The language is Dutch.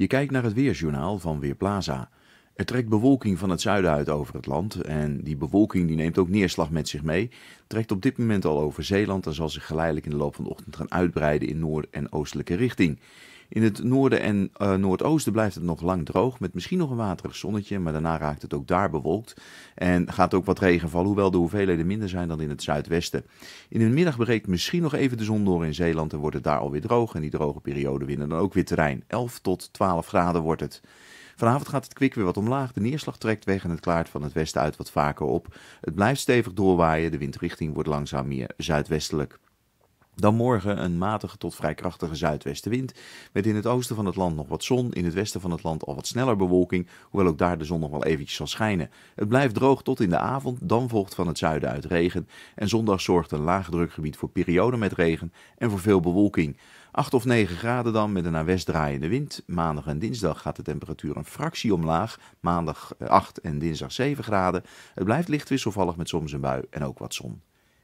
Je kijkt naar het weersjournaal van Weerplaza. Er trekt bewolking van het zuiden uit over het land en die bewolking die neemt ook neerslag met zich mee. Trekt op dit moment al over Zeeland en zal zich geleidelijk in de loop van de ochtend gaan uitbreiden in noord- en oostelijke richting. In het noorden en eh, noordoosten blijft het nog lang droog. Met misschien nog een waterig zonnetje. Maar daarna raakt het ook daar bewolkt. En gaat ook wat regen vallen. Hoewel de hoeveelheden minder zijn dan in het zuidwesten. In de middag breekt misschien nog even de zon door in Zeeland. En wordt het daar alweer droog. En die droge periode winnen dan ook weer terrein. 11 tot 12 graden wordt het. Vanavond gaat het kwik weer wat omlaag. De neerslag trekt weg en het klaart van het westen uit wat vaker op. Het blijft stevig doorwaaien. De windrichting wordt langzaam meer zuidwestelijk. Dan morgen een matige tot vrij krachtige zuidwestenwind. Met in het oosten van het land nog wat zon. In het westen van het land al wat sneller bewolking. Hoewel ook daar de zon nog wel eventjes zal schijnen. Het blijft droog tot in de avond. Dan volgt van het zuiden uit regen. En zondag zorgt een laagdrukgebied voor perioden met regen en voor veel bewolking. 8 of 9 graden dan met een naar west draaiende wind. Maandag en dinsdag gaat de temperatuur een fractie omlaag. Maandag 8 eh, en dinsdag 7 graden. Het blijft licht wisselvallig met soms een bui en ook wat zon.